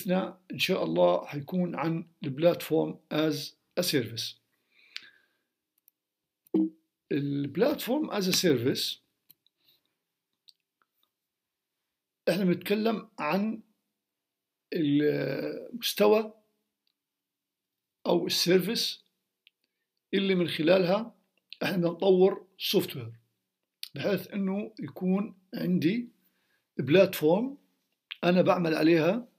حديثنا إن شاء الله حيكون عن البلاتفورم as a service البلاتفورم as a service احنا بنتكلم عن المستوى او السيرفيس اللي من خلالها احنا بنطور سوفت وير بحيث انه يكون عندي بلاتفورم انا بعمل عليها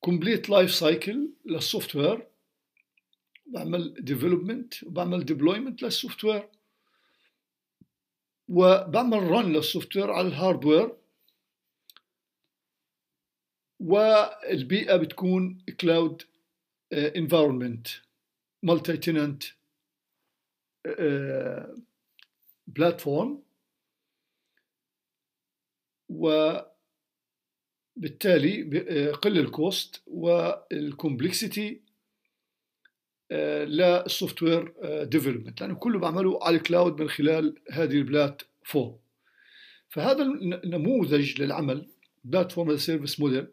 كومبليت لايف سايكل للسوفت وير بعمل ديفلوبمنت وبعمل ديبلويمنت للسوفت وير وبعمل رن للسوفت وير على الهاردوير والبيئه بتكون كلاود انفايرمنت مالتي تننت بلاتفورم و بالتالي آه، قل الكوست والكومبلكسيتي للسوفت وير ديفلوبمنت لانه كله بعمله على الكلاود من خلال هذه البلاتفورم فهذا النموذج للعمل بلاتفورم سيرفيس موديل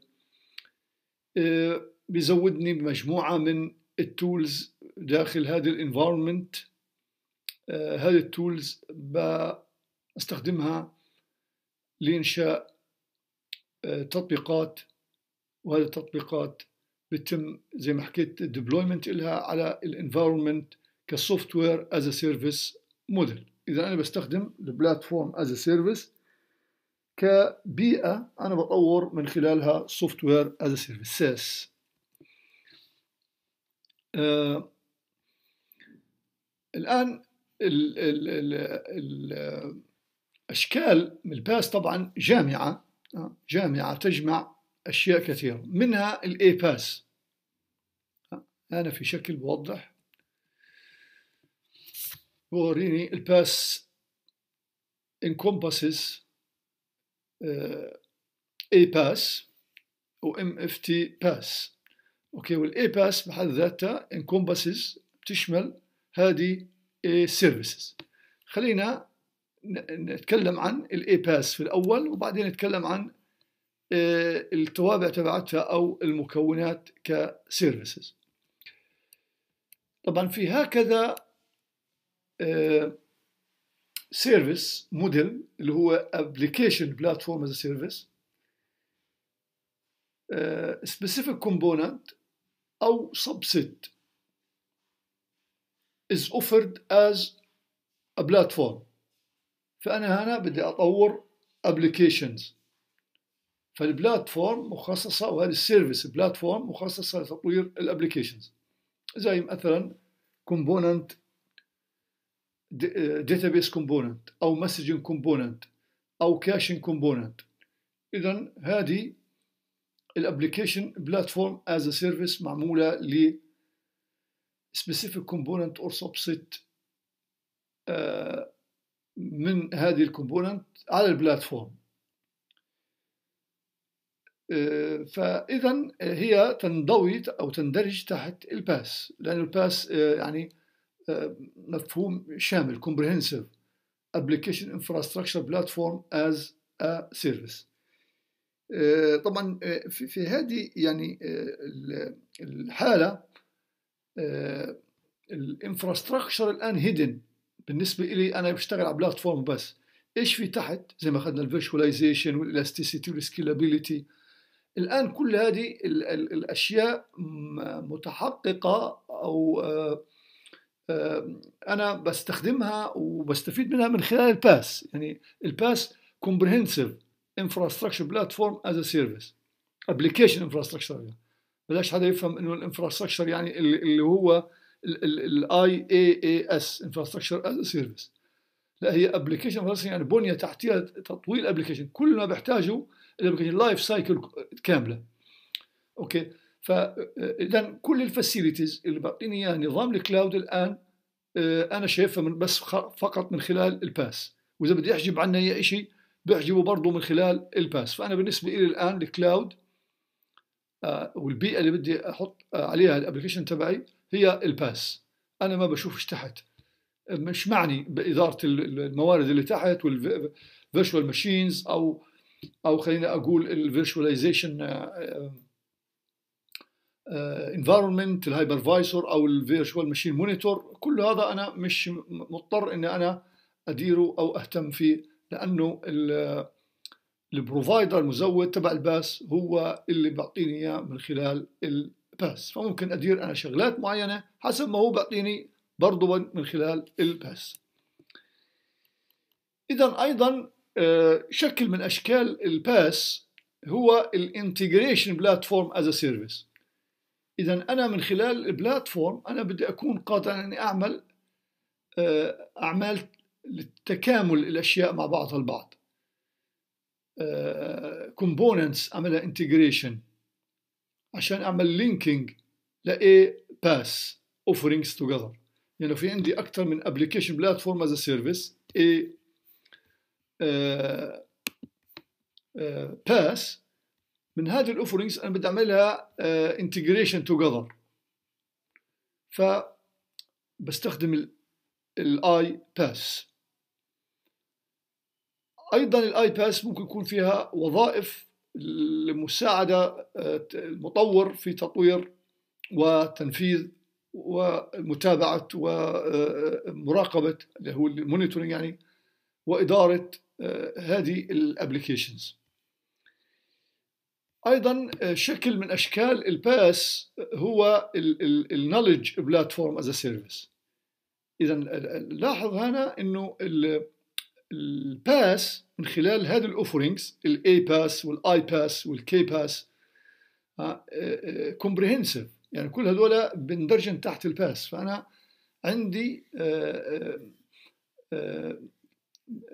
بيزودني بمجموعه من التولز داخل هذه الانفايرمنت آه، هذه التولز بستخدمها لإنشاء آه، تطبيقات وهذه التطبيقات بتم زي ما حكيت ديبلويمنت لها على الانفايرمنت كسوفت وير از سيرفيس موديل اذا انا بستخدم البلاتفورم از سيرفيس كبيئه انا بطور من خلالها سوفت وير از سيرفيس ساس الـ الان الـ الـ الـ الاشكال من الباس طبعا جامعه جامعة تجمع أشياء كثيرة منها الإيباس أنا في شكل بوضح وريني الباس encompasses آه، A pass و تي pass أوكي والاي pass بحد ذاتها encompasses بتشمل هذه A services خلينا نتكلم عن الاي باس في الاول وبعدين نتكلم عن آه، التوابع تبعتها او المكونات كسيرفيسز طبعا في هكذا سيرفيس آه، موديل اللي هو ابلكيشن بلاتفورم از سيرفيس سبيسيفيك كومبوننت او سبسيت is offered as a platform فأنا هنا بدي أطور ابلكيشنز فالبلاتفورم مخصصة وهذه السيرفيس بلاتفورم مخصصة لتطوير الابلكيشنز زي مثلا كومبوننت داتابيس كومبوننت أو مسجنج كومبوننت أو كاشنج كومبوننت إذا هذه الابلكيشن بلاتفورم از ا سيرفيس معمولة ل specific component or subset uh, من هذه الكومبوننت على البلاتفورم آه، فاذا هي تنضوي او تندرج تحت الباس لان الباس آه، يعني آه، مفهوم شامل comprehensive ابلكيشن انفراستراكشر بلاتفورم از ا سيرفيس طبعا في هذه يعني الحاله الانفراستراكشر الان هيدن بالنسبه لي انا بشتغل على بلاتفورم بس ايش في تحت زي ما اخذنا الفيرشواليزيشن والالاستيسيتي والسكيلابيلتي الان كل هذه الاشياء متحققه او آه، آه، انا بستخدمها وبستفيد منها من خلال الباس يعني الباس كومبرهنسيف انفراستراكشر بلاتفورم از سيرفيس ابلكيشن انفراستراكشر بلاش حدا يفهم انه الانفراستراكشر يعني اللي هو الاي اي اي اس انفراستراكشر از سيرفيس لا هي ابلكيشن يعني بنيه تحتيه تطوير ابلكيشن كل ما بيحتاجه الابلكيشن لايف سايكل كامله اوكي فاذا كل الفاسيلتيز اللي بعطيني اياها نظام الكلاود الان آه، انا شايفها من بس فقط من خلال الباس واذا بدي احجب عنها اي شيء بحجبه برضه من خلال الباس فانا بالنسبه لي الان الكلاود آه، والبيئه اللي بدي احط آه، عليها الابلكيشن تبعي هي الباس انا ما بشوفش تحت مش معني باداره الموارد اللي تحت والفيرشوال ماشينز او او خليني اقول الفيرشواليزيشن انفايرمنت الهايبرفايزر او الفيرشوال ماشين مونيتور كل هذا انا مش مضطر اني انا اديره او اهتم فيه لانه البروفايدر المزود تبع الباس هو اللي بيعطيني اياه من خلال الباس فممكن أدير أنا شغلات معينة حسب ما هو بعطيني برضو من خلال الباس إذا أيضا آه، شكل من أشكال الباس هو الانتجريشن بلاتفورم از سيرفيس إذا أنا من خلال البلاتفورم أنا بدي أكون قادر أني أعمل آه، أعمال للتكامل الأشياء مع بعضها البعض كومبوننتس آه، أعملها انتجريشن عشان اعمل لينكينج لاي باس اوفرينجز توجذر يعني في عندي اكثر من ابلكيشن بلاتفورم از سيرفيس اي باس من هذه الاوفرينجز انا بدي اعملها انتجريشن آه، توجذر ف بستخدم الاي باس ايضا الاي باس ممكن يكون فيها وظائف لمساعدة آه، المطور في تطوير وتنفيذ ومتابعة ومراقبة آه، آه، اللي هو المونيتورينج يعني وإدارة هذه الابليكيشنز ايضا شكل من اشكال الباس هو النولج بلاتفورم از سيرفيس اذا لاحظ هنا انه الباس من خلال هذه الاوفرينجز الاي باس والاي باس والكي باس كومبريهنسيف يعني كل هذول بندرجن تحت الباس فانا عندي آه، آه،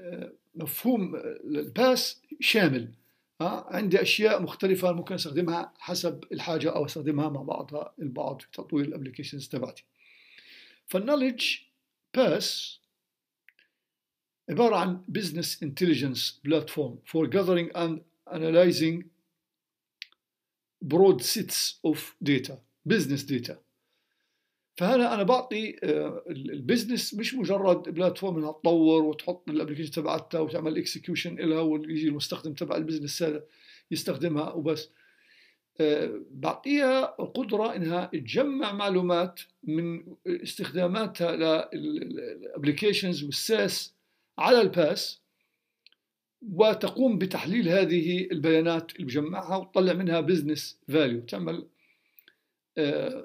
آه، مفهوم الباس شامل عندي اشياء مختلفه ممكن استخدمها حسب الحاجه او استخدمها مع بعضها البعض في تطوير الابلكيشنز تبعتي فالنولج باس عبارة عن Business Intelligence Platform for gathering and analyzing broad sets of data business data فهنا انا بعطي آه، البزنس مش مجرد بلاتفورم انها تطور وتحط الابلكيشن تبعتها وتعمل اكسكيوشن لها ويجي المستخدم تبع البزنس هذا يستخدمها وبس آه، بعطيها قدرة انها تجمع معلومات من استخداماتها للابلكيشنز والساس على الباس وتقوم بتحليل هذه البيانات اللي بجمعها وتطلع منها بزنس فاليو تعمل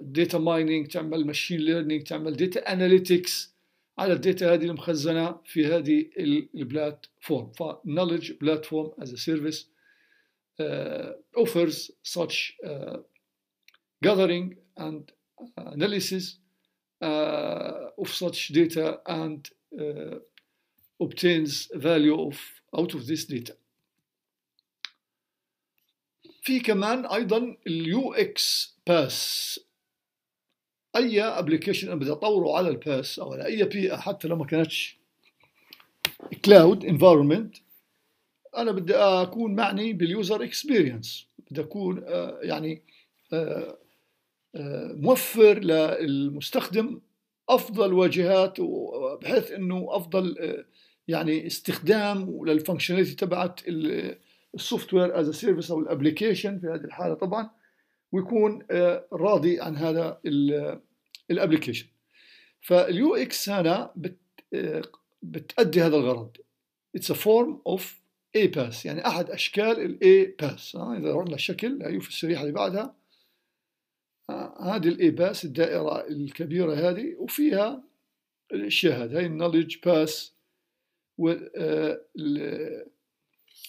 داتا آه، مايننج تعمل ماشين ليرنينج تعمل داتا اناليتكس على الداتا هذه المخزنه في هذه البلاتفورم فنولج بلاتفورم از ا سيرفيس اوفرز such uh, gathering and آه، analysis uh, of such data and uh, obtains value of out of this data في كمان ايضا اليو اكس باس اي ابلكيشن انا بدي اطوره على الباس او على اي بيئه حتى لو ما كانتش كلاود انفايرمنت انا بدي اكون معني باليوزر اكسبيرينس بدي اكون آه، يعني آه، آه، موفر للمستخدم افضل واجهات بحيث انه افضل يعني استخدام للفانكشناليتي تبعت السوفت وير از سيرفيس او الابلكيشن في هذه الحاله طبعا ويكون آه، راضي عن هذا الابلكيشن آه، فاليو اكس هنا آه، بتأدي هذا الغرض اتس ا فورم اوف اي باس يعني احد اشكال الاي باس اذا رحنا الشكل في الشريحه اللي بعدها هذه الاي باس الدائره الكبيره هذه وفيها الاشياء هذه هي النولج باس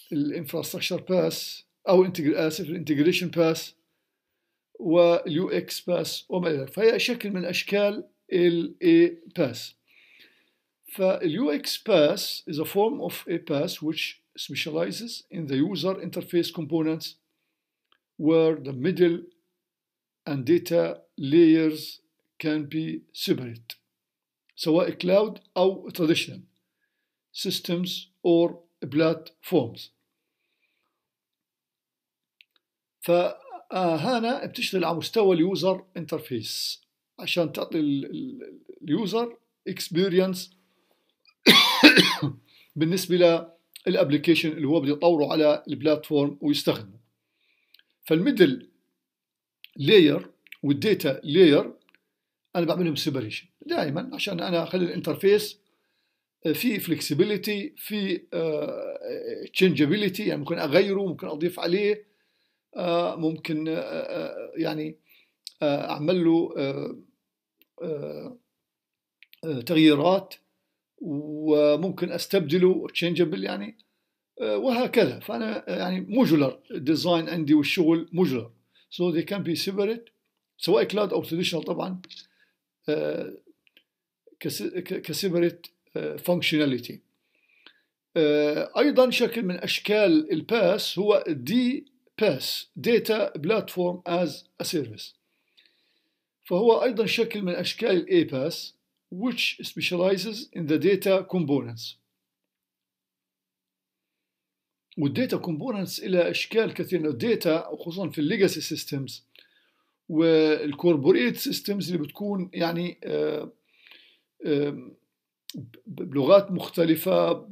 والانفراستراكشر باس او اسف الانتجريشن باس واليو اكس باس وما الى ذلك فهي شكل من اشكال الاي باس فاليو اكس باس is a form of a pass which specializes in the user interface components where the middle and data layers can be separate سواء cloud أو traditional systems or platforms فهنا بتشتغل على مستوى اليوزر انترفيس عشان تعطي اليوزر اكسبيرينس بالنسبه للابلكيشن اللي هو بده يطوره على البلاتفورم ويستخدمه فالميدل لاير والديتا لاير انا بعملهم سيبريشن دائما عشان انا اخلي الانترفيس آه، في فلكسبيليتي في آه، آه، changeability يعني ممكن اغيره ممكن اضيف عليه ممكن يعني اعمل له تغييرات وممكن استبدله changeable يعني وهكذا فانا يعني موجولر ديزاين عندي والشغل موجولر so they can be separate سواء كلاود او traditional طبعا كسيبريت functionality آه، أيضا شكل من أشكال الباس هو دي باس Data Platform as a Service فهو أيضا شكل من أشكال الاي باس which specializes in the data components والديتا كومبوننتس إلى أشكال كثيرة الديتا وخصوصا في الليجاسي سيستمز والكوربوريت سيستمز اللي بتكون يعني آآ آه، آآ بلغات مختلفة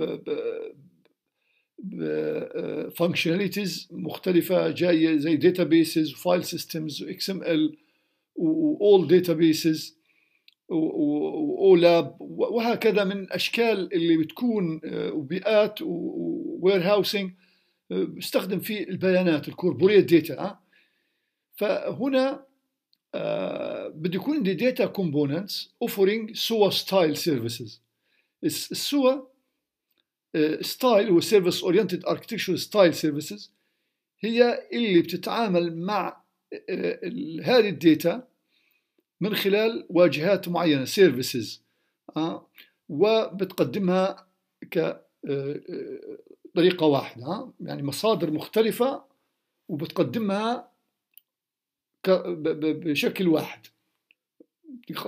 فانكشناليتيز آه، مختلفة جاية زي داتابيسز وفايل سيستمز واكس ام ال واول داتابيسز واولاب وهكذا من اشكال اللي بتكون آه، وبيئات وير هاوسنج آه، بستخدم فيه البيانات الكوربوريت داتا فهنا بده يكون عندي داتا كومبوننتس اوفرينج سوا ستايل سيرفيسز السوا ستايل هو اورينتد اركتكتشر ستايل سيرفيسز هي اللي بتتعامل مع آه، هذه الداتا من خلال واجهات معينه سيرفيسز آه، وبتقدمها كطريقه آه، واحده يعني مصادر مختلفه وبتقدمها بشكل واحد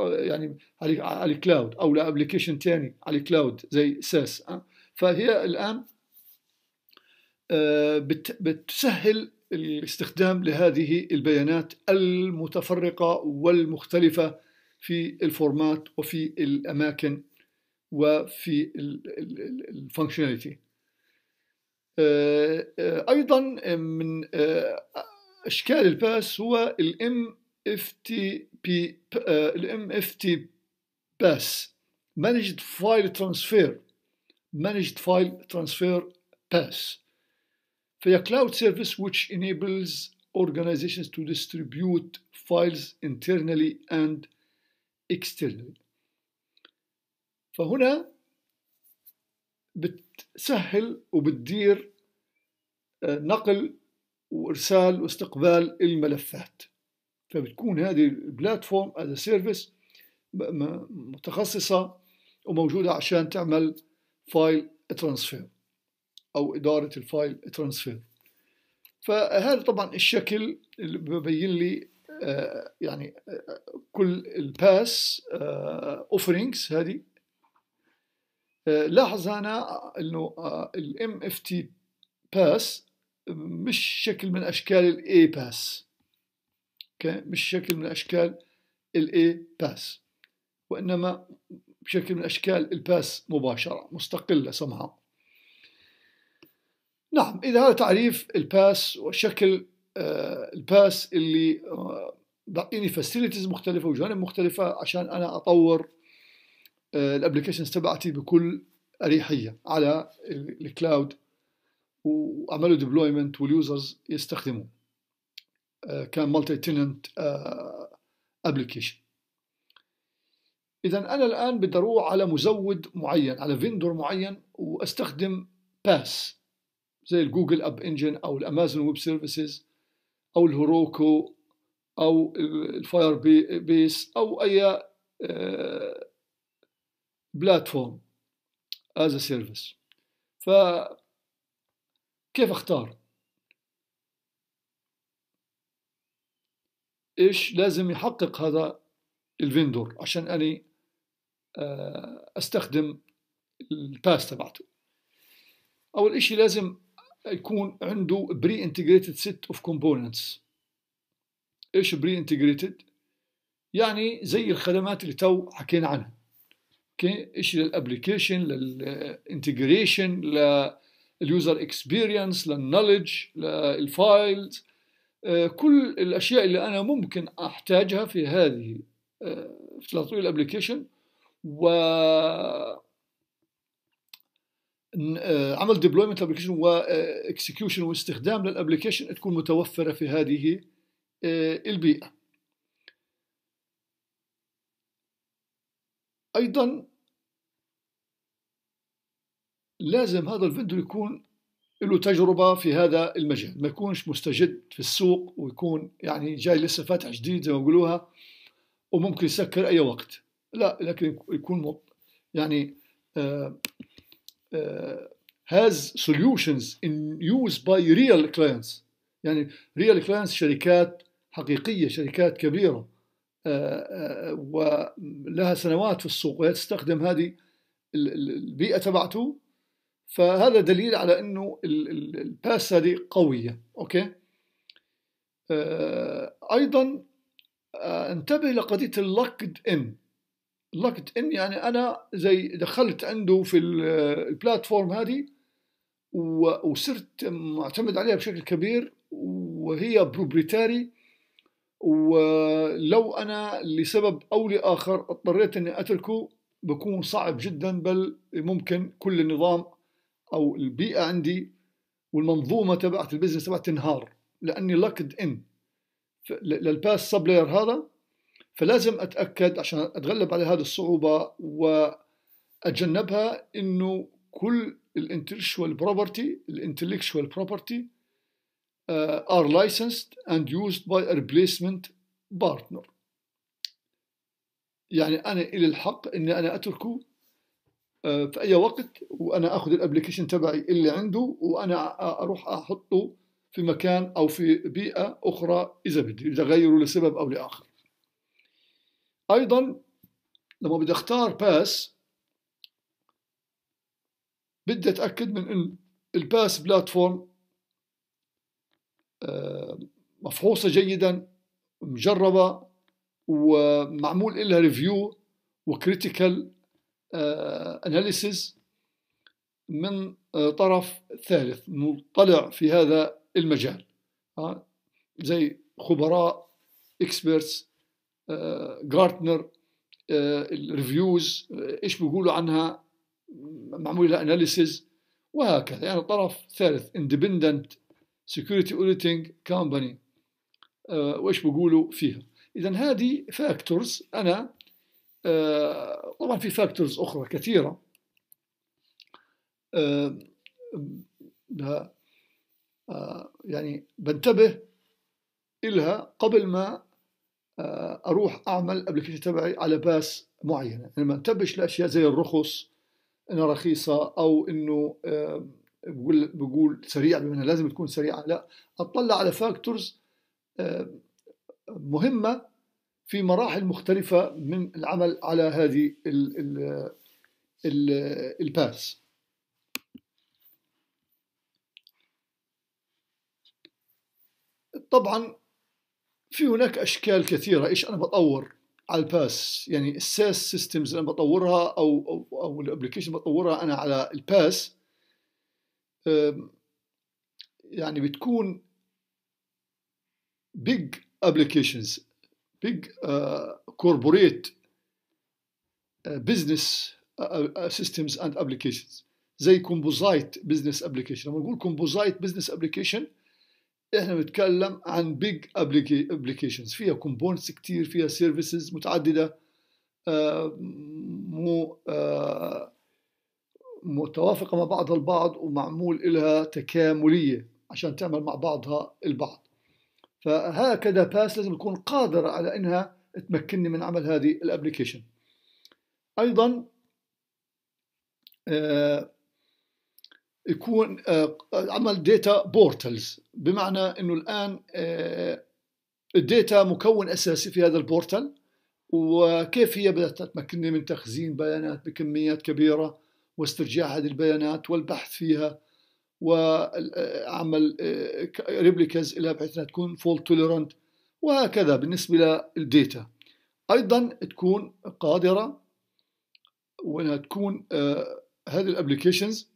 يعني على الكلاود او لابلكيشن ثاني على الكلاود زي ساس فهي الان آه، بتسهل الاستخدام لهذه البيانات المتفرقه والمختلفه في الفورمات وفي الاماكن وفي الفانكشناليتي آه، آه، ايضا من اشكال الباس هو الام FTP الام اف تي باس مانجد فايل ترانسفير مانجد فايل ترانسفير باس فهي cloud service which enables organizations to distribute files internally and externally فهنا بتسهل وبتدير uh، نقل وارسال واستقبال الملفات فبتكون هذه البلاتفورم هذا سيرفيس متخصصه وموجوده عشان تعمل فايل ترانسفير او اداره الفايل ترانسفير فهذا طبعا الشكل اللي ببين لي آه، يعني آه، كل الباس اوفرينجز آه، هذه لاحظ هنا انه الام اف تي باس مش شكل من اشكال الاي باس مش شكل من أشكال الاي باس وإنما بشكل من أشكال الباس مباشرة مستقلة somehow نعم إذا هذا تعريف الباس وشكل آه، الباس اللي آه، بعطيني فاسيلتيز مختلفة وجوانب مختلفة عشان أنا أطور آه، الابلكيشنز تبعتي بكل اريحيه على الكلاود واعملوا ديبلويمنت واليوزرز يستخدموه آه، كان مالتي تيننت ابلكيشن اذا انا الان بدي اروح على مزود معين على فيندور معين واستخدم باس زي الجوجل اب انجن او الامازون ويب سيرفيسز او الهوروكو او الفاير بي بيس او اي بلاتفورم از سيرفيس ف كيف اختار ايش لازم يحقق هذا الفيندور عشان اني آه، استخدم الباس تبعته اول اشي لازم يكون عنده بري انتجريتد سيت اوف كومبوننتس ايش بري انتجريتد يعني زي الخدمات اللي تو حكينا عنها اوكي شيء للابلكيشن للانتجريشن لليوزر اكسبيرينس للنولج للفايلز آه، كل الاشياء اللي انا ممكن احتاجها في هذه آه، في تطوير الابلكيشن و آه، عمل ديبلويمنت ابلكيشن واكسكيوشن واستخدام للابلكيشن تكون متوفره في هذه البيئه ايضا لازم هذا الفيديو يكون له تجربه في هذا المجال ما يكونش مستجد في السوق ويكون يعني جاي لسه فاتح جديد زي ما يقولوها وممكن يسكر اي وقت لا لكن يكون يعني آه آه has solutions in use by real clients يعني real clients شركات حقيقية شركات كبيرة آه، آه، ولها سنوات في السوق وهي تستخدم هذه البيئة تبعته فهذا دليل على انه الباس هذه قويه اوكي آه، ايضا آه، انتبه لقضيه اللوكد ان اللوكد ان يعني انا زي دخلت عنده في البلاتفورم هذه وصرت معتمد عليها بشكل كبير وهي بروبريتاري ولو انا لسبب او لاخر اضطريت اني اتركه بكون صعب جدا بل ممكن كل النظام او البيئه عندي والمنظومه تبعت البزنس تبعت تنهار لاني لكد ان للباس لاير هذا فلازم اتاكد عشان اتغلب على هذه الصعوبه واتجنبها انه كل الانتلكشوال بروبرتي الانتلكشوال بروبرتي are licensed and used by ريبليسمنت replacement partner يعني انا الي الحق اني انا اتركه آه، في اي وقت وانا اخذ الابلكيشن تبعي اللي عنده وانا اروح احطه في مكان او في بيئه اخرى اذا بدي اذا غيره لسبب او لاخر ايضا لما بدي اختار باس بدي اتاكد من ان الباس آه، بلاتفورم مفحوصه جيدا مجربه ومعمول لها ريفيو وكريتيكال أناليسيز آه، من آه، طرف ثالث مطلع في هذا المجال آه، زي خبراء اكسبرتس جارتنر الريفيوز ايش بيقولوا عنها معمول لها اناليسيز وهكذا يعني طرف ثالث اندبندنت سكيورتي اوديتنج كومباني وايش بيقولوا فيها اذا هذه فاكتورز انا آه، طبعا في فاكتورز اخرى كثيره آه، آه، يعني بنتبه إلها قبل ما أروح أعمل الابلكيشن تبعي على باس معينة أنا يعني ما انتبهش لأشياء زي الرخص إنها رخيصة أو إنه بقول بقول سريع بما لازم تكون سريعة لا أطلع على فاكتورز مهمة في مراحل مختلفة من العمل على هذه الباس طبعا في هناك أشكال كثيرة إيش أنا بطور على الباس يعني الساس سيستمز أنا بطورها أو أو, أو الأبليكيشن بطورها أنا على الباس يعني بتكون big applications big uh, corporate uh, business uh, uh, uh systems and applications زي كومبوزايت بزنس ابلكيشن لما نقول كومبوزايت بزنس ابلكيشن احنا بنتكلم عن بيج ابلكيشنز فيها كومبوننتس كتير فيها سيرفيسز متعدده آه، مو آه، متوافقه مع بعضها البعض ومعمول لها تكامليه عشان تعمل مع بعضها البعض فهكذا باس لازم تكون قادرة على أنها تمكنني من عمل هذه الابلكيشن أيضا آه، يكون آه، عمل داتا بورتلز بمعنى أنه الآن آه، الداتا مكون أساسي في هذا البورتل وكيف هي بدأت تمكنني من تخزين بيانات بكميات كبيرة واسترجاع هذه البيانات والبحث فيها وعمل آه، ريبليكاز لها بحيث انها تكون فولت توليرنت وهكذا بالنسبه للديتا ايضا تكون قادره وانها تكون آه، هذه الابلكيشنز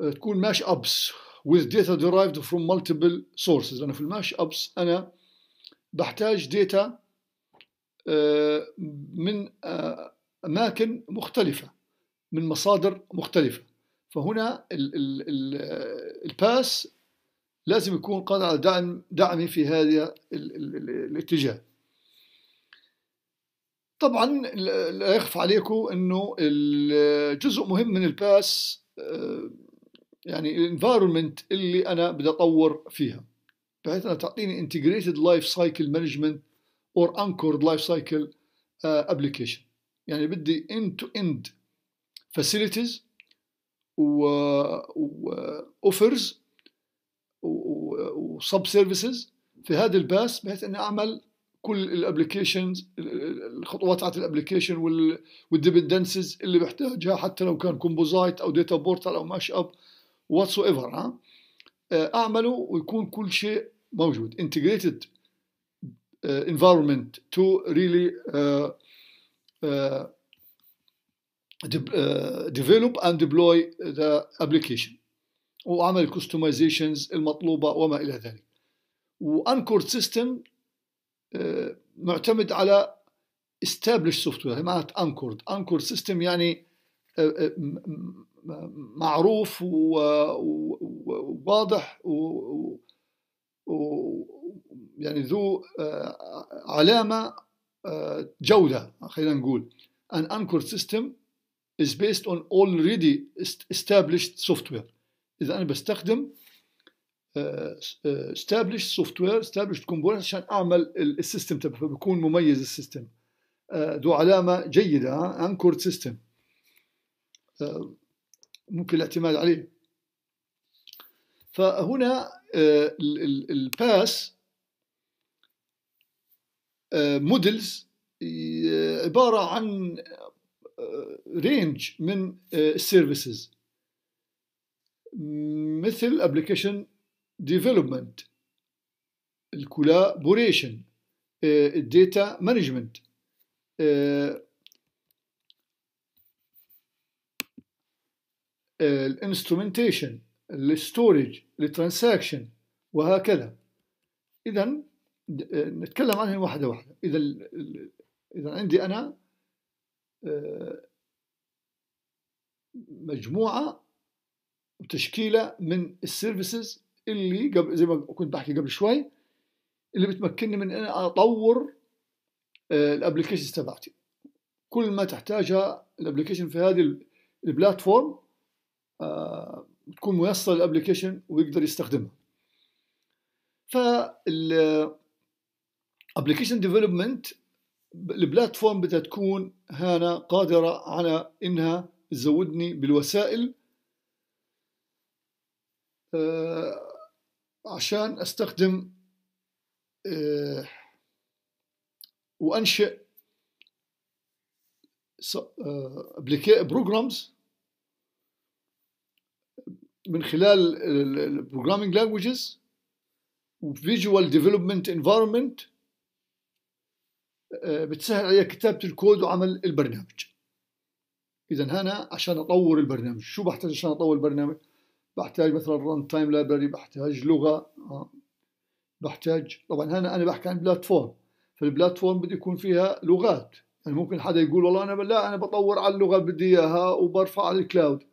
آه، تكون ماش ابس with data derived from multiple sources لأنه في الماش أبس أنا بحتاج داتا من أماكن مختلفة من مصادر مختلفة فهنا الباس لازم يكون قادر على دعم دعمي في هذا الاتجاه طبعا لا يخفى عليكم انه جزء مهم من الباس آه، يعني الانفايرمنت اللي انا بدي اطور فيها بحيث انها تعطيني انتجريتد لايف سايكل مانجمنت اور انكورد لايف سايكل ابلكيشن يعني بدي اند تو اند فاسيلتيز واوفرز وسب سيرفيسز في هذا الباس بحيث اني اعمل كل الابلكيشنز الخطوات تاعت الابلكيشن والديبندنسز اللي بحتاجها حتى لو كان كومبوزايت او داتا بورتال او ماش اب واتس ايفر ها آه، اعمله ويكون كل شيء موجود انتجريتد آه، environment to really آه، Uh, develop and deploy the application وعمل customizations المطلوبة وما إلى ذلك وانكورد سيستم uh, معتمد على established software وير معناتها انكورد انكورد سيستم يعني uh, معروف وواضح و يعني ذو علامة جودة خلينا نقول an anchored system is based on already established software اذا انا بستخدم آه، آه، established software established components عشان اعمل السيستم تبعي فبكون مميز السيستم آه، ذو علامه جيده anchored system. ممكن الاعتماد عليه فهنا الباس موديلز عباره عن رينج آه، من السيرفيسز آه، مثل ابلكيشن ديفلوبمنت الكولابوريشن آه، الداتا مانجمنت الانسترومنتيشن الستورج الترانساكشن وهكذا اذا نتكلم عنهم واحده واحده اذا اذا عندي انا مجموعه وتشكيله من السيرفيسز اللي قبل زي ما كنت بحكي قبل شوي اللي بتمكنني من ان اطور آه، الابلكيشنز تبعتي كل ما تحتاجها الابلكيشن في هذه البلاتفورم آه، تكون ميسره للابلكيشن ويقدر يستخدمها فال آه، application ديفلوبمنت البلاتفورم بدها تكون هانا قادرة على إنها تزودني بالوسائل آه، عشان أستخدم آه، وأنشئ بروجرامز آه، من خلال البروجرامينج لانجوجز وفيجوال ديفلوبمنت انفايرمنت آه، بتسهل علي كتابه الكود وعمل البرنامج اذا هنا عشان اطور البرنامج شو بحتاج عشان اطور البرنامج بحتاج مثلا ران تايم لايبرري بحتاج لغه آه، بحتاج طبعا هنا انا بحكي عن بلاتفورم فالبلاتفورم بده يكون فيها لغات يعني ممكن حدا يقول والله انا لا انا بطور على اللغه بدي اياها وبرفع على الكلاود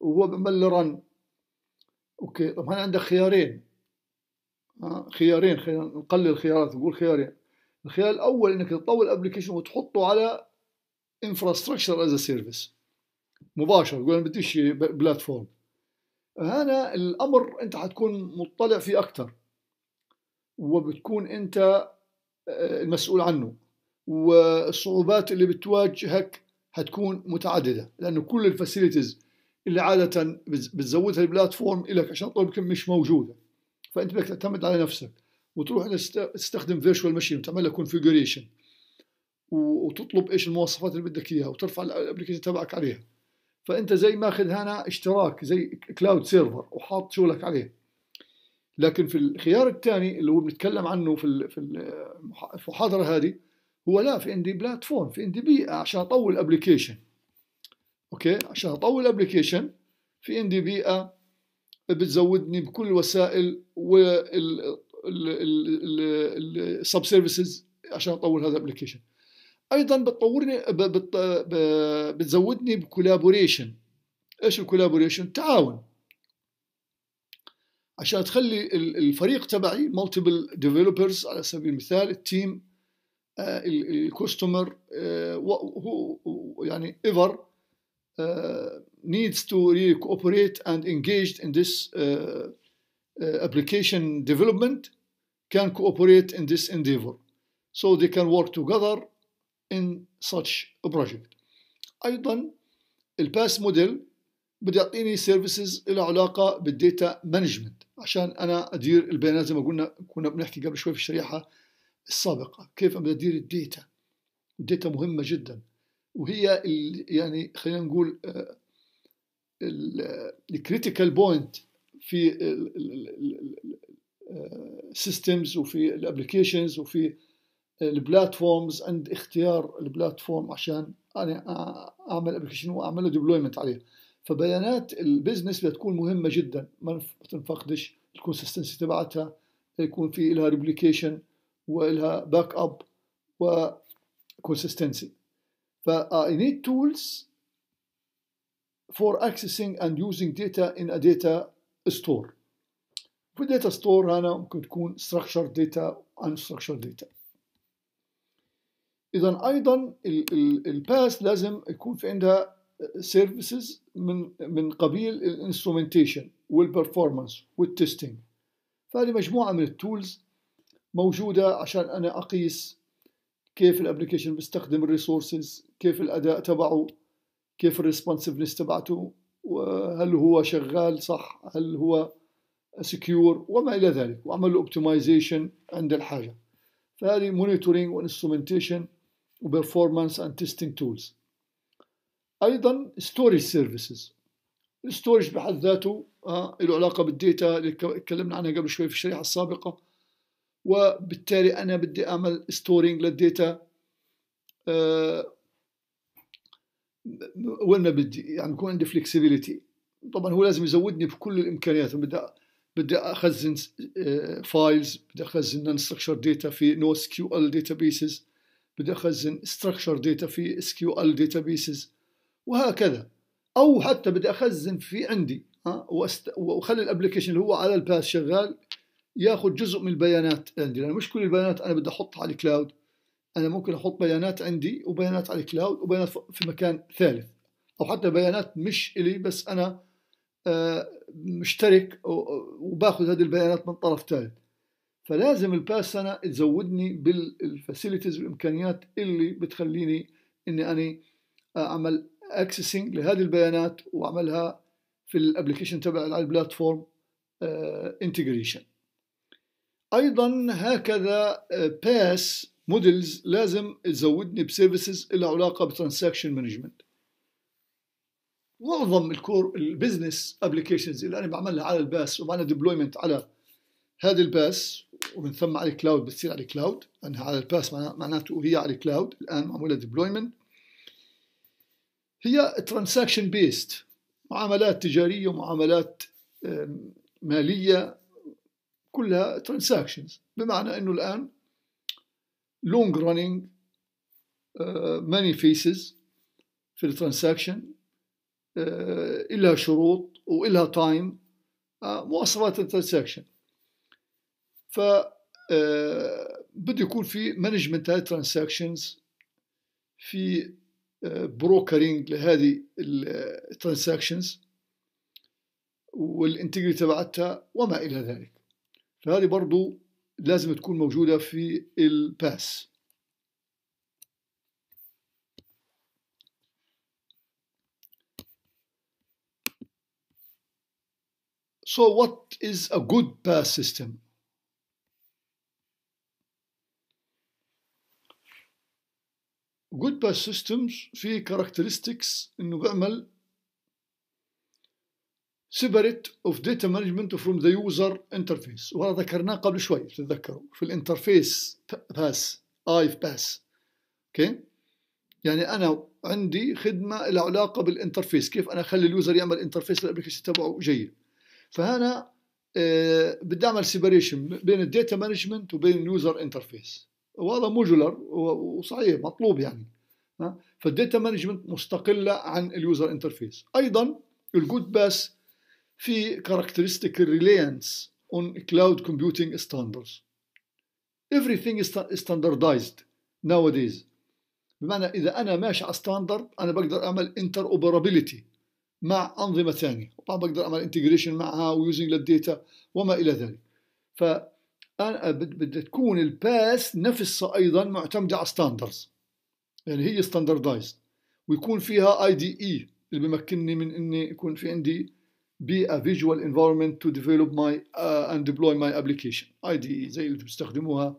وهو بعمل رن اوكي طبعا عندك خيارين آه، خيارين خلينا نقلل الخيارات نقول خيارين الخيار الاول انك تطور الابلكيشن وتحطه على انفراستراكشر از سيرفيس مباشر تقول انا بديش بلاتفورم هنا الامر انت حتكون مطلع فيه اكثر وبتكون انت آه، المسؤول عنه والصعوبات اللي بتواجهك حتكون متعدده لانه كل الفاسيلتيز اللي عاده بتزودها البلاتفورم لك عشان طلبك مش موجوده فانت بدك تعتمد على نفسك وتروح تستخدم فيرتشوال ماشين وتعمل لها كونفيجريشن وتطلب ايش المواصفات اللي بدك اياها وترفع الابلكيشن تبعك عليها فانت زي ماخذ هنا اشتراك زي كلاود سيرفر وحاط شغلك عليه لكن في الخيار الثاني اللي هو بنتكلم عنه في في المحاضره هذه هو لا في عندي بلاتفورم في عندي بيئه عشان اطول الابلكيشن اوكي عشان اطول الابلكيشن في عندي بيئه بتزودني بكل الوسائل وال السب سيرفيسز عشان اطور هذا الابلكيشن ايضا بتطورني بتزودني بكولابوريشن ايش الكولابوريشن تعاون عشان تخلي الفريق تبعي مالتيبل ديفلوبرز على سبيل المثال التيم آه، الكوستمر آه، هو يعني ايفر آه، needs to really cooperate and engaged in this uh, Uh, application development can cooperate in this endeavor so they can work together in such a project ايضا الباس موديل بده يعطيني سيرفيسز لها علاقه بالديتا مانجمنت عشان انا ادير البيانات زي ما قلنا كنا بنحكي قبل شوي في الشريحه السابقه كيف بدي ادير الديتا الديتا مهمه جدا وهي يعني خلينا نقول الكريتيكال آه، بوينت آه، في السيستمز آه، وفي الابلكيشنز وفي البلاتفورمز عند اختيار البلاتفورم عشان انا اعمل ابلكيشن واعمل له ديبلويمنت عليه فبيانات البزنس بتكون مهمه جدا ما تنفقدش الكونسستنسي تبعتها يكون في لها ريبليكيشن والها باك اب وكونسستنسي ف اي نيد تولز for accessing and using data in a data ستور في داتا ستور هنا ممكن تكون structured data unstructured data اذا ايضا الباس لازم يكون في عندها سيرفيسز من من قبيل الانسترومنتيشن والبرفورمانس والتستنج فهذه مجموعه من التولز موجوده عشان انا اقيس كيف الابلكيشن بيستخدم الريسورسز كيف الاداء تبعه كيف الريسبونسفنس تبعته هل هو شغال صح هل هو سكيور وما الى ذلك واعمل له اوبتمايزيشن عند الحاجه فهذه مونيتورينج وانسترومنتيشن وبرفورمانس اند تيستينج تولز ايضا ستورج سيرفيسز الستورج بحد ذاته آه، له علاقه بالديتا اللي تكلمنا عنها قبل شوي في الشريحه السابقه وبالتالي انا بدي اعمل ستورينج للديتا آه، وين ما بدي يعني بكون عندي فلكسبيليتي طبعا هو لازم يزودني بكل الامكانيات بدي بدي اخزن فايلز آه، بدي اخزن نون ستراكشر داتا في نو اس كيو ال داتا بيسز بدي اخزن ستراكشر داتا في اس كيو ال داتا بيسز وهكذا او حتى بدي اخزن في عندي ها واخلي الابلكيشن اللي هو على الباس شغال ياخذ جزء من البيانات عندي لان مش كل البيانات انا بدي احطها على الكلاود انا ممكن احط بيانات عندي وبيانات على الكلاود وبيانات في مكان ثالث او حتى بيانات مش الي بس انا آه، مشترك وباخذ هذه البيانات من طرف ثالث فلازم الباس انا تزودني بالفاسيلتيز والامكانيات اللي بتخليني اني انا آه، اعمل اكسسنج لهذه البيانات واعملها في الابلكيشن تبع على البلاتفورم انتجريشن آه، ايضا هكذا باس مودلز لازم تزودني بسيرفيسز لها علاقه بترانساكشن مانجمنت معظم الكور البزنس ابلكيشنز اللي انا بعملها على الباس وبعملها ديبلويمنت على هذا الباس ومن ثم على الكلاود بتصير على الكلاود لانها على الباس معناته هي على الكلاود الان معموله ديبلويمنت هي ترانزكشن بيست معاملات تجاريه ومعاملات ماليه كلها ترانزكشنز بمعنى انه الان long running uh, many faces في الترانساكشن uh, إلها شروط وإلها تايم uh, مواصفات الترانساكشن ف uh, بده يكون في مانجمنت هاي الترانساكشنز في بروكرينج uh, لهذه الترانساكشنز uh, والانتجري تبعتها وما الى ذلك فهذه برضو لازم تكون موجودة في الباس So what is a good pass system? good pass systems في characteristics انه بيعمل سيبريت اوف ديتا مانجمنت فروم ذا يوزر انترفيس وهذا ذكرناه قبل شوي تتذكروا في الانترفيس باس اي باس اوكي يعني انا عندي خدمه لها علاقه بالانترفيس كيف انا اخلي اليوزر يعمل انترفيس للابلكيشن تبعه جيد فهنا أه بدي اعمل سيبريشن بين الداتا مانجمنت وبين اليوزر انترفيس وهذا موجولر وصحيح مطلوب يعني فالداتا مانجمنت مستقله عن اليوزر انترفيس ايضا الجود باس في characteristic reliance on cloud computing standards. Everything is standardized nowadays. بمعنى إذا أنا ماشي على ستاندرد أنا بقدر أعمل interoperability مع أنظمة ثانية، وطبعا بقدر أعمل integration معها ويوزنج للديتا وما إلى ذلك. ف أنا بدها تكون الباث نفسها أيضا معتمدة على ستاندرز يعني هي ستاندردايزد ويكون فيها اي دي اي اللي بمكنني من اني يكون في عندي be a visual environment to develop my uh, and deploy my application IDE زي اللي بيستخدموها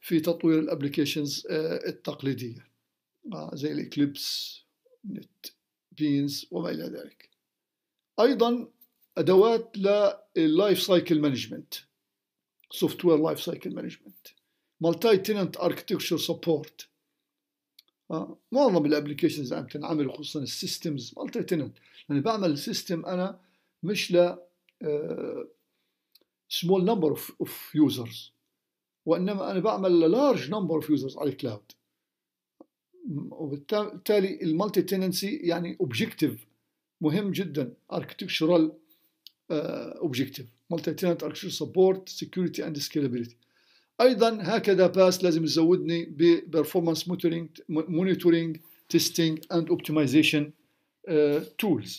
في تطوير الابليكيشنز آه، uh, التقليدية uh, زي الإكليبس نت بينز وما إلى ذلك أيضا أدوات لللايف سايكل مانجمنت سوفت وير لايف سايكل مانجمنت مالتي tenant اركتكتشر سبورت معظم الابلكيشنز عم تنعمل خصوصا السيستمز مالتي تننت يعني بعمل سيستم انا مش ل سمول نمبر اوف يوزرز وانما انا بعمل لارج نمبر اوف يوزرز على الكلاود وبالتالي المالتي تيننسي يعني اوبجيكتيف مهم جدا اركتكتشرال اوبجيكتيف مالتي تيننت اركتكشر سبورت سكيورتي اند سكيلابيلتي ايضا هكذا باس لازم يزودني ببرفورمانس مونيتورنج مونيتورنج تيستينج اند اوبتمايزيشن آه، tools.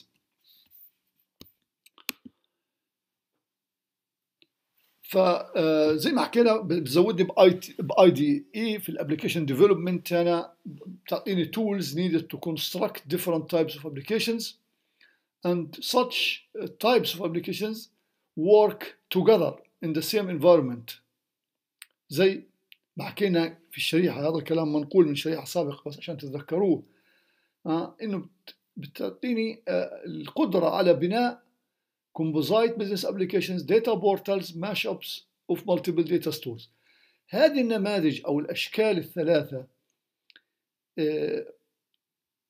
فزي آه، ما حكينا بزودني باي باي دي اي في الابلكيشن ديفلوبمنت انا بتعطيني تولز نيدد تو كونستراكت ديفرنت تايبس اوف ابلكيشنز اند such تايبس اوف ابلكيشنز ورك توجذر ان ذا سيم environment زي ما حكينا في الشريحة هذا الكلام منقول من شريحة سابقة بس عشان تتذكروه آه، انه بتعطيني آه، القدره على بناء كومبوزايت بزنس ابلكيشنز داتا بورتالز ماش ابس اوف مالتيبل داتا ستورز هذه النماذج او الاشكال الثلاثه آه،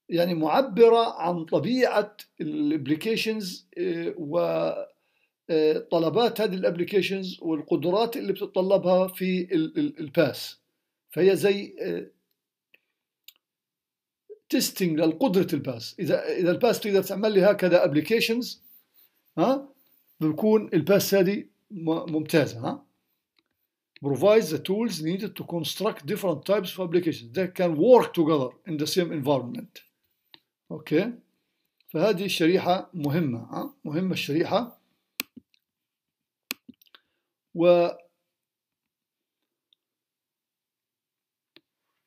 يعني معبره عن طبيعه الابلكيشنز آه، و طلبات هذه الابلكيشنز والقدرات اللي بتتطلبها في الباس فهي زي تيستنج لقدره الباس اذا اذا الباس تقدر تعمل لي هكذا ابلكيشنز ها بكون الباس هذه ممتازه ها provides the tools needed to construct different types of applications that can work together in the same environment اوكي فهذه الشريحه مهمه ها مهمه الشريحه و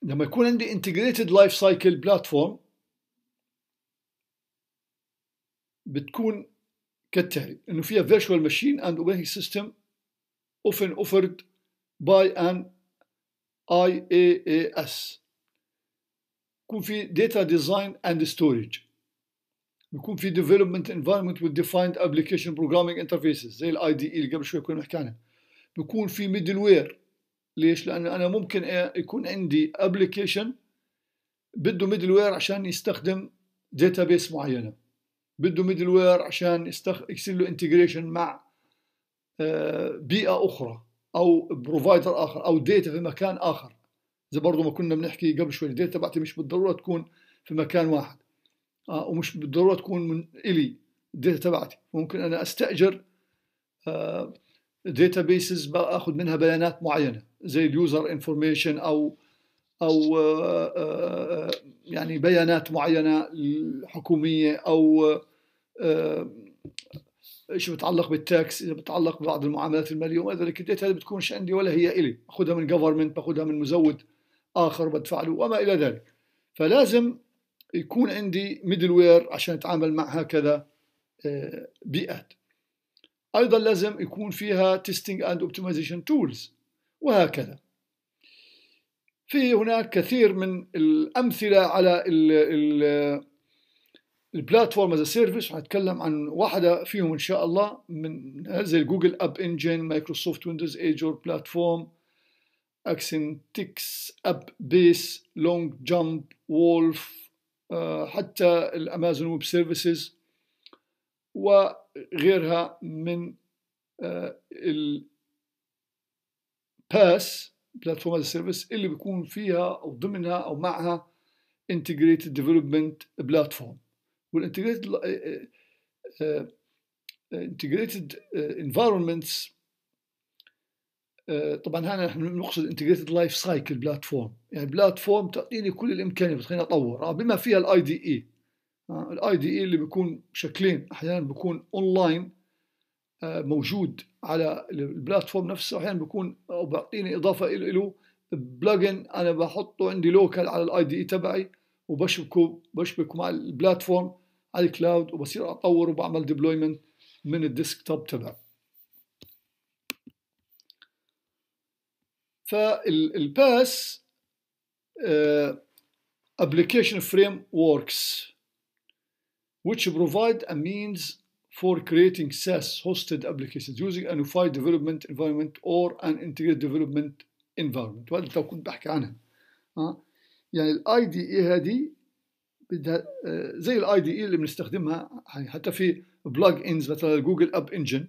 لما يكون عندي انتجريتد لايف سايكل بلاتفورم بتكون كالتالي انه فيها فيرتشوال ماشين اند اوبريتنج سيستم اوفن اوفرد often offered اي اي اس يكون في data ديزاين اند storage يكون في ديفلوبمنت انفيرمنت with defined application programming interfaces زي الاي دي اي e اللي قبل شوي كنا نحكي عنها بيكون في ميدل وير ليش؟ لأن أنا ممكن يكون عندي أبليكيشن بده ميدل وير عشان يستخدم داتابيس معينة بده ميدل وير عشان يستخ... يصير له انتجريشن مع آه، بيئة أخرى أو بروفايدر آخر أو داتا في مكان آخر زي برضه ما كنا بنحكي قبل شوي الداتا تبعتي مش بالضرورة تكون في مكان واحد آه، ومش بالضرورة تكون من إلي الداتا تبعتي ممكن أنا أستأجر آه بيسز باخذ منها بيانات معينه زي اليوزر انفورميشن او او آه، آه، آه، يعني بيانات معينه حكوميه او شيء بتعلق بالتاكس اذا بتعلق ببعض المعاملات الماليه وما ذلك الداتا هذه بتكونش عندي ولا هي الي باخذها من جفرمنت باخذها من مزود اخر بدفع له وما الى ذلك فلازم يكون عندي ميدل وير عشان اتعامل مع هكذا بيئات أيضا لازم يكون فيها تيستينج اند اوبتمايزيشن تولز وهكذا في هناك كثير من الأمثلة على ال ال البلاتفورم از سيرفيس وحنتكلم عن واحدة فيهم إن شاء الله من زي جوجل أب إنجن مايكروسوفت ويندوز ايجور بلاتفورم أكسنتكس أب بيس لونج جامب وولف حتى الأمازون ويب سيرفيسز وغيرها من الباس بلاتفورم از سيرفيس اللي بيكون فيها او ضمنها او معها انتجريتد ديفلوبمنت بلاتفورم والانتجريتد انتجريتد انفايرمنتس طبعا هنا نحن نقصد انتجريتد لايف سايكل بلاتفورم يعني بلاتفورم تعطيني كل الامكانيات بتخليني اطور بما فيها الاي دي اي الاي دي e اللي بيكون شكلين احيانا بيكون اونلاين آه، موجود على البلاتفورم نفسه احيانا بيكون او آه، بيعطيني اضافه له بلجن انا بحطه عندي لوكال على الاي دي e تبعي وبشبكه بشبكه مع البلاتفورم على الكلاود وبصير اطور وبعمل ديبلويمنت من الديسكتوب تبعي فالباس ابلكيشن فريم وركس which provide a means for creating SaaS hosted applications using a unified development environment or an integrated development environment وهذا اللي كنت بحكي عنها ها يعني الـ IDE هذه بدها زي الـ IDE اللي بنستخدمها حتى في بلاج انز مثلا جوجل اب انجن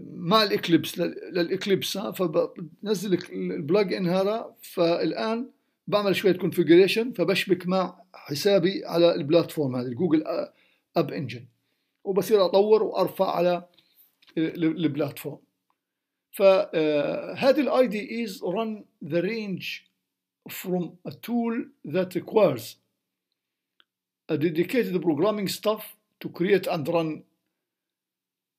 مع الاكليبس للاكليبس فبنزل البلاج ان هذا فالان بعمل شويه كونفجريشن فبشبك مع حسابي على البلاتفورم هذه جوجل اب انجن وبصير اطور وارفع على البلاتفورم فهذه الاي دي ايز run the range from a tool that requires a dedicated programming stuff to create and run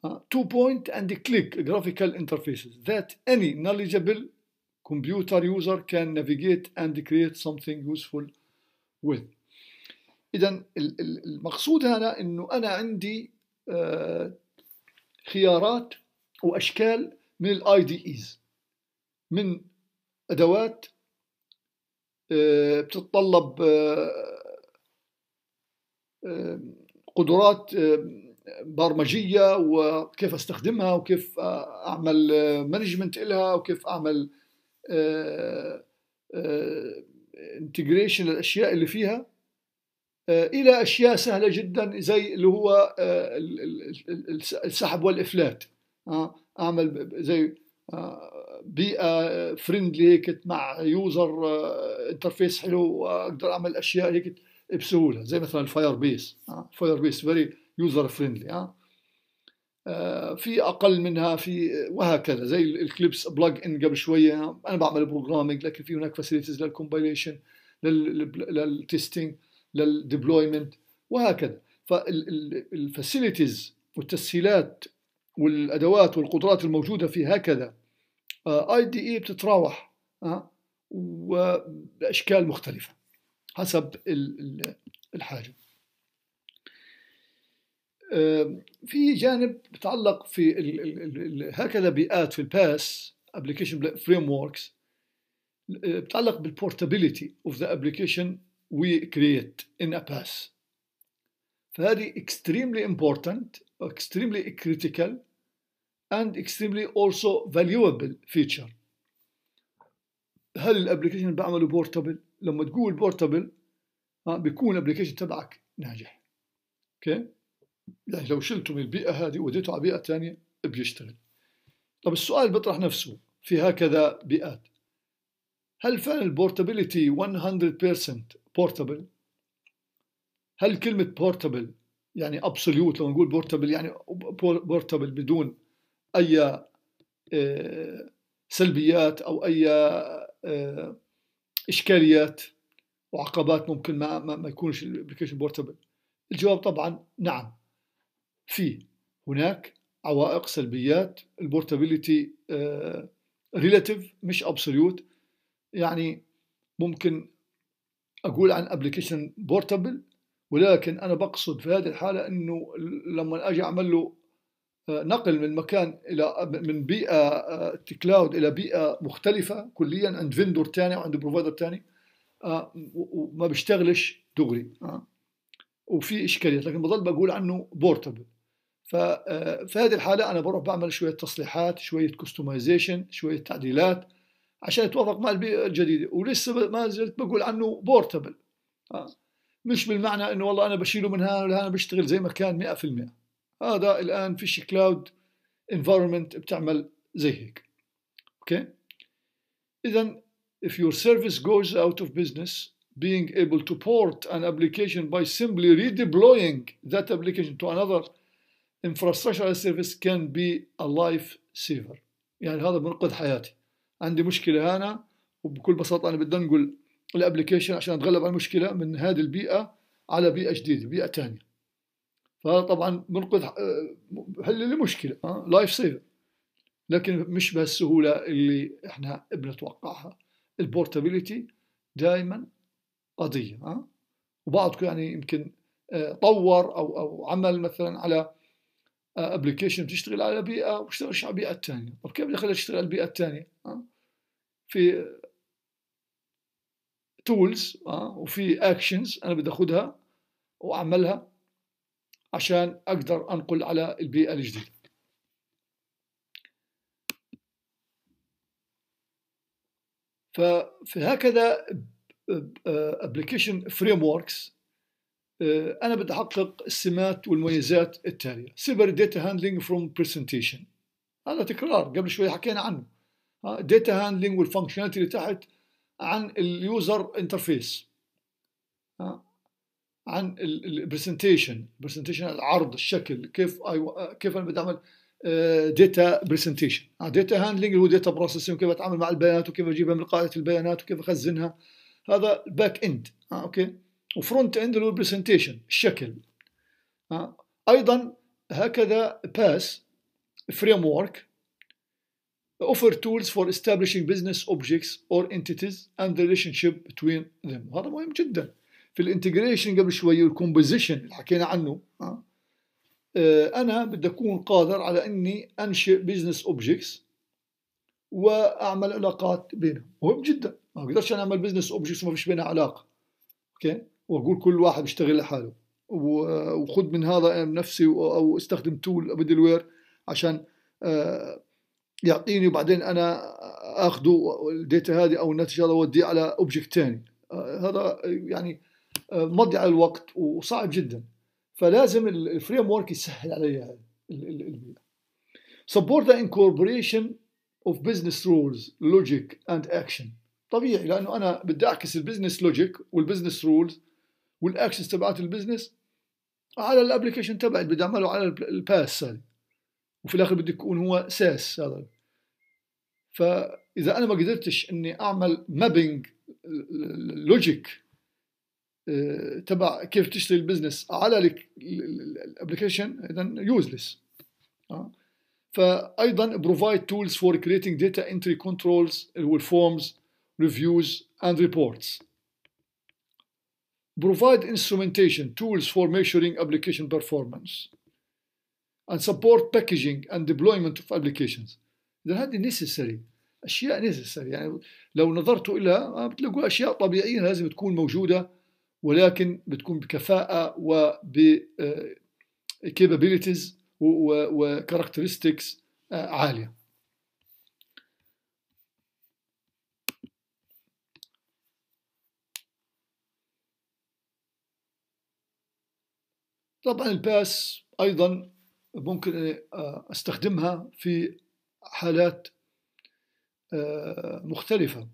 uh, two point and click graphical interfaces that any knowledgeable computer user can navigate and create something useful with إذا المقصود هنا أنه أنا عندي آه، خيارات وأشكال من الاي دي ايز من أدوات آه، بتتطلب آه، قدرات برمجية وكيف استخدمها وكيف اعمل مانجمنت لها وكيف اعمل انتجريشن آه، آه، الاشياء اللي فيها آه، الى اشياء سهله جدا زي اللي هو السحب والافلات اعمل زي بيئه فريندلي هيك مع يوزر انترفيس حلو واقدر اعمل اشياء هيك بسهوله زي مثلا فاير بيس فاير بيس فيري يوزر فريندلي آه، في اقل منها في وهكذا زي الكليبس بلج ان قبل شويه انا بعمل بروجرامينج لكن في هناك فاسيلتيز للكومبايليشن للتستنج للديبلويمنت وهكذا فالفاسيلتيز والتسهيلات والادوات والقدرات الموجوده في هكذا اي دي اي بتتراوح آه، وباشكال مختلفه حسب الحاجه آه، في جانب يتعلق في ال ال ال هكذا بيئات في الباس ابلكيشن فريم وركس بتعلق بالبورتابيليتي اوف ذا ابلكيشن وي كرييت ان ا باس فهذه اكستريملي امبورتنت اكستريملي كريتيكال اند اكستريملي اولسو فاليوبل فيتشر هل الابلكيشن بعمله بورتابل لما تقول بورتابل آه، بيكون الابلكيشن تبعك ناجح اوكي okay. يعني لو شلته من البيئة هذه وديته على بيئة ثانية بيشتغل طب السؤال بيطرح نفسه في هكذا بيئات هل فعلا البورتابيليتي 100% بورتابل هل كلمة بورتابل يعني ابسوليوت لما نقول بورتابل يعني بورتابل بدون اي آه، سلبيات او اي آه، اشكاليات وعقبات ممكن ما ما يكونش الابلكيشن بورتابل الجواب طبعا نعم فيه هناك عوائق سلبيات البورتابيليتي ريلاتيف آه، مش ابسوليوت يعني ممكن اقول عن ابلكيشن بورتابل ولكن انا بقصد في هذه الحاله انه لما اجي اعمل له آه، نقل من مكان الى من بيئه كلاود آه، الى بيئه مختلفه كليا عند فيندور ثاني وعند بروفايدر ثاني وما بيشتغلش دغري وفي اشكاليات لكن بضل بقول عنه بورتابل ففي آه، هذه الحالة أنا بروح بعمل شوية تصليحات شوية كستمايزيشن شوية تعديلات عشان يتوافق مع البيئة الجديدة ولسه ما زلت بقول عنه بورتبل آه، مش بالمعنى انه والله انا بشيله من هنا لهنا بشتغل زي ما كان 100% هذا الان فيش كلاود انفايرمنت بتعمل زي هيك اوكي اذا if your service goes out of business being able to port an application by simply redeploying that application to another infrastructure as service can be a life saver يعني هذا بنقذ حياتي عندي مشكلة هنا وبكل بساطة أنا بدي أنقل الابلكيشن عشان أتغلب على المشكلة من هذه البيئة على بيئة جديدة بيئة ثانية فهذا طبعا بنقذ حل لمشكلة لايف سيفر لكن مش بهالسهولة اللي احنا بنتوقعها البورتابيليتي دائما قضية ها وبعضكم يعني يمكن آه، طور أو أو عمل مثلا على ابلكيشن بتشتغل على بيئه وما بتشتغلش على البيئه الثانيه طب كيف بدي اخليها تشتغل على البيئه الثانيه في تولز وفي اكشنز انا بدي اخذها واعملها عشان اقدر انقل على البيئه الجديده ففي هكذا ابلكيشن فريم وركس آه، انا بدي احقق السمات والمميزات التاليه سيبر داتا هاندلنج فروم برزنتيشن هذا تكرار قبل شوي حكينا عنه داتا هاندلنج والفانكشناليتي اللي تحت عن اليوزر انترفيس آه، عن البرزنتيشن برزنتيشن العرض الشكل كيف اي كيف انا بدي اعمل داتا برزنتيشن داتا هاندلنج اللي هو داتا بروسيسنج كيف اتعامل مع البيانات وكيف اجيبها من قاعده البيانات وكيف اخزنها هذا الباك اند آه، اوكي وفرونت اند لو هو الشكل آه. ايضا هكذا باس فريم ورك offer tools for establishing business objects or entities and the relationship between them هذا مهم جدا في الانتجريشن قبل شوي والكومبوزيشن اللي حكينا عنه آه. آه، انا بدي اكون قادر على اني انشئ بزنس اوبجكتس واعمل علاقات بينهم مهم جدا ما بقدرش انا اعمل بزنس اوبجكتس وما فيش بينها علاقه اوكي واقول كل واحد بيشتغل لحاله وخذ من هذا نفسي او استخدم تول بدل وير عشان آه، يعطيني وبعدين انا اخذه الداتا هذه او الناتج هذا اوديه على اوبجكت ثاني آه، هذا يعني آه، مضي على الوقت وصعب جدا فلازم الفريم ورك يسهل علي هذا سبورت ذا the اوف بزنس رولز لوجيك اند اكشن طبيعي لانه انا بدي اعكس البزنس لوجيك والبزنس رولز والاكسس تبعت البزنس على الابلكيشن تبعي بدي اعمله على الباس هذه وفي الاخر بده يكون هو ساس هذا فاذا انا ما قدرتش اني اعمل مابينج آه، لوجيك تبع كيف تشتري البزنس على الابلكيشن اذا آه. يوزلس فايضا بروفايد تولز فور كريتنج داتا انتري كنترولز اللي هو الفورمز ريفيوز اند ريبورتس provide instrumentation tools for measuring application performance and support packaging and deployment of applications إذا هذه necessary أشياء necessary يعني لو نظرت إلى بتلاقوا أشياء طبيعية لازم تكون موجودة ولكن بتكون بكفاءة وب capabilities و characteristics عالية طبعا الباس أيضا ممكن آه، أستخدمها في حالات آه، مختلفة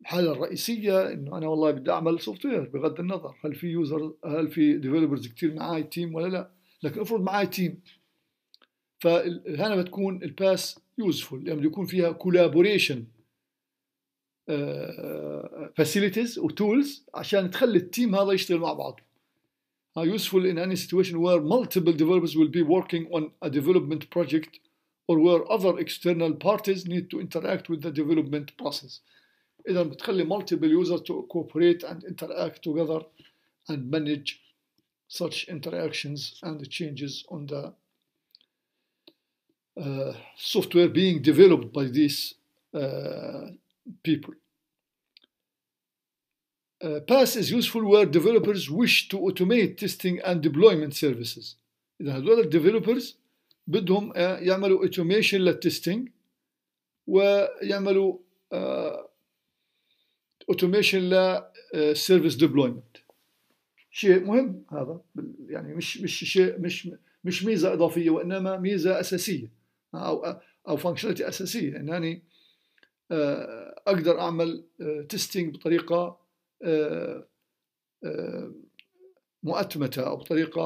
الحالة الرئيسية إنه أنا والله بدي أعمل سوفت وير بغض النظر هل في يوزر هل في ديفلوبرز كتير معاي تيم ولا لا لكن افرض معاي تيم فهنا بتكون الباس يوزفول لأنه يعني يكون فيها كولابوريشن فاسيلتيز وتولز عشان تخلي التيم هذا يشتغل مع بعضه are useful in any situation where multiple developers will be working on a development project or where other external parties need to interact with the development process إذا بتخلي multiple users to cooperate and interact together and manage such interactions and changes on the uh, software being developed by these uh, people Uh, PaaS is useful where developers wish to automate testing and deployment services إذا هذول الديفلوبرز بدهم uh, يعملوا اوتوميشن للتستنج ويعملوا uh, automation للـ uh, service deployment. شيء مهم هذا يعني مش مش شيء مش مش ميزه اضافيه وانما ميزه اساسيه او او فانكشناليتي اساسيه انني اقدر اعمل تيستينج بطريقه آه، آه، مؤتمتة أو بطريقة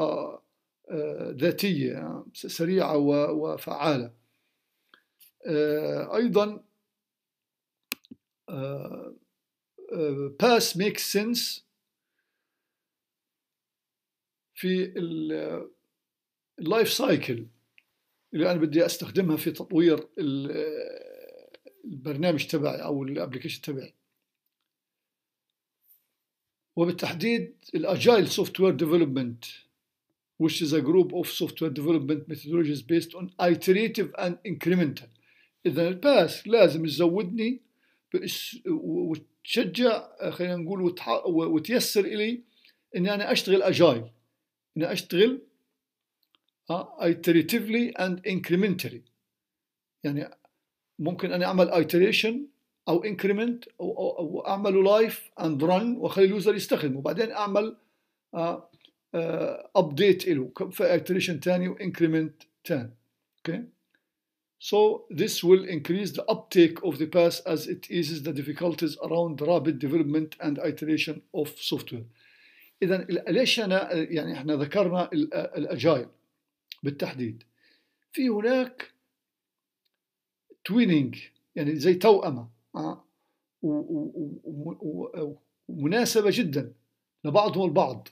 آه، ذاتية سريعة وفعالة أيضا باس ميك سنس في اللايف سايكل اللي أنا بدي أستخدمها في تطوير البرنامج تبعي أو الابلكيشن تبعي وبالتحديد الاجايل سوفت وير ديفلوبمنت which is a group of software development methodologies based on iterative and incremental اذا الباس لازم تزودني وتشجع خلينا نقول وتيسر الي اني انا اشتغل اجايل اني اشتغل iteratively and incrementally يعني ممكن انا اعمل iteration او انكريمنت او, أو, أو اعمله لايف اند رن واخلي اليوزر يستخدمه وبعدين اعمل ابديت آه، آه، له في iteration ثاني وانكريمنت ثاني اوكي So this will increase the uptake of the pass as it eases the difficulties around rapid development and iteration of software. إذا ليش أنا يعني إحنا ذكرنا الأجايل بالتحديد. في هناك توينينج يعني زي توأمة ومناسبة جدا لبعضهم البعض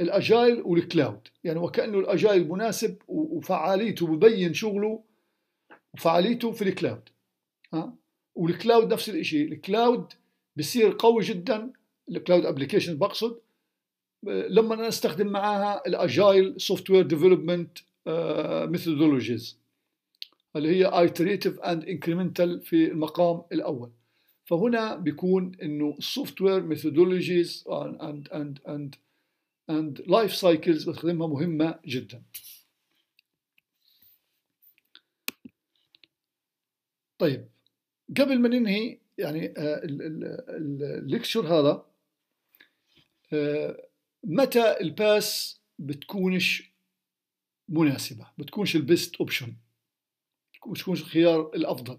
الاجايل والكلاود يعني وكأنه الاجايل مناسب وفعاليته ببين شغله وفعاليته في الكلاود ها والكلاود نفس الشيء الكلاود بصير قوي جدا الكلاود ابلكيشن بقصد لما انا استخدم معاها الاجايل سوفت وير ديفلوبمنت ميثودولوجيز اللي هي iterative and incremental في المقام الاول فهنا بيكون انه السوفت وير ميثودولوجيز اند اند اند اند لايف سايكلز بتخدمها مهمه جدا طيب قبل ما ننهي يعني آه، الليكشر هذا آه، متى الباس بتكونش مناسبة بتكونش البيست اوبشن بتكونش الخيار الأفضل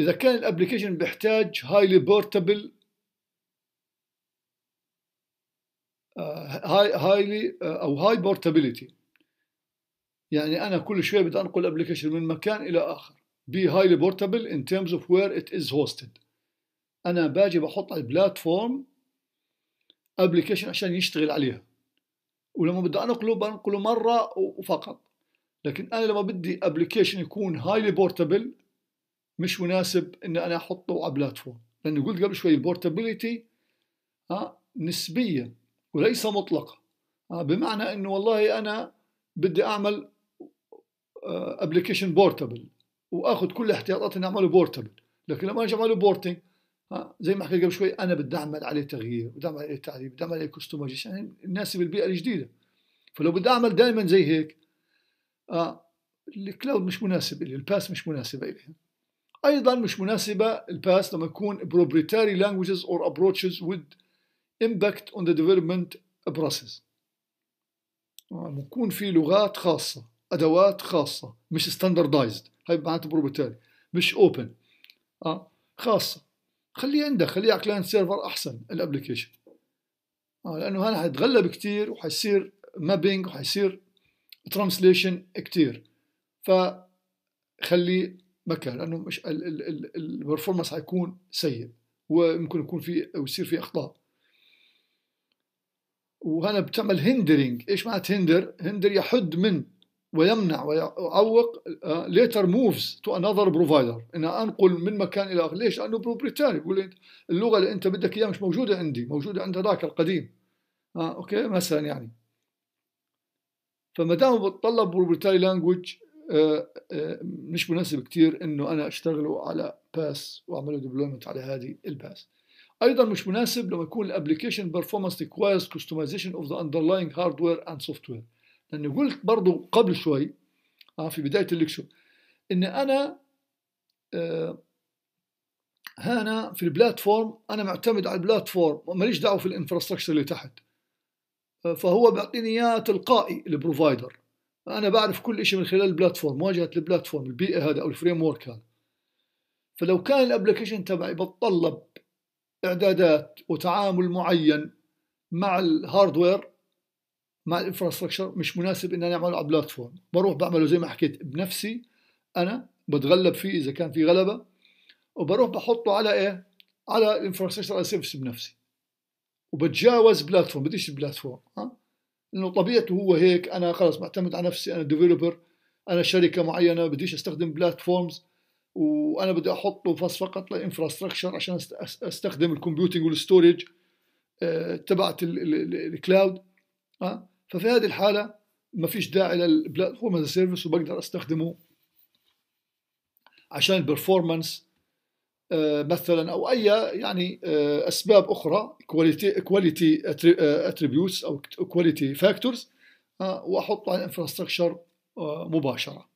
اذا كان الابلكيشن بيحتاج هايلي بورتبل هاي هايلي او هاي بورتابيليتي يعني انا كل شويه بدي انقل الابلكيشن من مكان الى اخر بي هايلي بورتابل ان terms اوف وير ات از هوستد انا باجي بحط على البلاتفورم ابلكيشن عشان يشتغل عليها ولما بدي انقله بنقله مره وفقط لكن انا لما بدي ابلكيشن يكون هايلي بورتابل مش مناسب ان انا احطه على بلاتفورم لان قلت قبل شوي البورتابيلتي آه، نسبيه وليس مطلقه آه، بمعنى انه والله انا بدي اعمل ابلكيشن آه، بورتابل واخذ كل احتياطاتي اني اعمله بورتابل لكن لما اجي اعمله بورتنج زي ما حكيت قبل شوي انا بدي اعمل عليه تغيير بدي اعمل عليه تعديل بدي اعمل عليه كستمايزيشن يعني يناسب البيئه الجديده فلو بدي اعمل دائما زي هيك الكلاود مش مناسب لي الباس مش مناسبه لي ايضا مش مناسبه الباس لما يكون proprietary languages or approaches would impact on the development process يكون آه، في لغات خاصه ادوات خاصه مش standardized هاي معناته proprietary مش open اه خاصه خليه عندك خليه على كلاينت سيرفر احسن الابلكيشن آه لانه هنا حيتغلب كثير وحيصير مابينج وحيصير ترانسليشن كثير فخلي مكان لانه مش البرفورمانس حيكون سيء ويمكن يكون في او يصير في اخطاء وهنا بتعمل هندرينج ايش معنى هندر هندر يحد من ويمنع ويعوق ليتر موفز تو انذر بروفايدر ان انقل من مكان الى اخر ليش لانه بروبريتاري يقول اللغه اللي انت بدك اياها مش موجوده عندي موجوده عند هذاك القديم آه اوكي مثلا يعني فما دام بتطلب بروبريتاري لانجوج آه، آه، مش مناسب كتير انه انا اشتغله على باس واعمله ديبلويمنت على هذه الباس ايضا مش مناسب لما يكون الابلكيشن ريكويرز كستمايزيشن اوف ذا اندرلاينج هاردوير اند سوفت وير لاني قلت برضه قبل شوي آه في بدايه الليكشر ان انا آه هنا في البلاتفورم انا معتمد على البلاتفورم ماليش دعوه في الانفراستراكشر اللي تحت آه، فهو بيعطيني اياه تلقائي البروفايدر انا بعرف كل شيء من خلال البلاتفورم واجهه البلاتفورم البيئه هذا او الفريم ورك هذا فلو كان الابلكيشن تبعي بتطلب اعدادات وتعامل معين مع الهاردوير مع الانفراستراكشر مش مناسب اني اعمله على بلاتفورم بروح بعمله زي ما حكيت بنفسي انا بتغلب فيه اذا كان في غلبه وبروح بحطه على ايه على الانفراستراكشر سيرفيس بنفسي وبتجاوز بلاتفورم بديش بلاتفورم ها انه طبيعته هو هيك انا خلص بعتمد على نفسي انا ديفلوبر انا شركه معينه بديش استخدم بلاتفورمز وانا بدي احطه بس فقط لانفراستراكشر عشان استخدم الكمبيوتنج والستورج آه، تبعت الكلاود اه ففي هذه الحاله ما فيش داعي للبلاتفورم از سيرفيس وبقدر استخدمه عشان البرفورمانس آه، مثلا او اي يعني آه، اسباب اخرى كواليتي كواليتي اتريبيوتس او كواليتي فاكتورز واحطه على الانفراستراكشر آه، مباشره